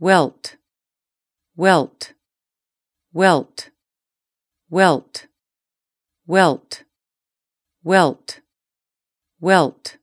welt, welt, welt, welt, welt, welt, welt.